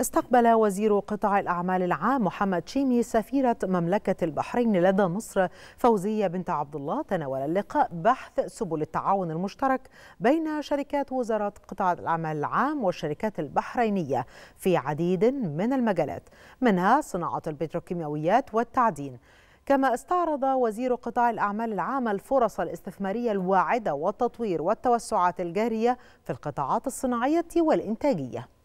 استقبل وزير قطاع الأعمال العام محمد شيمي سفيرة مملكة البحرين لدى مصر فوزية بنت عبد الله تناول اللقاء بحث سبل التعاون المشترك بين شركات وزارة قطاع الأعمال العام والشركات البحرينية في عديد من المجالات منها صناعة البتروكيماويات والتعدين كما استعرض وزير قطاع الأعمال العام الفرص الاستثمارية الواعدة والتطوير والتوسعات الجارية في القطاعات الصناعية والإنتاجية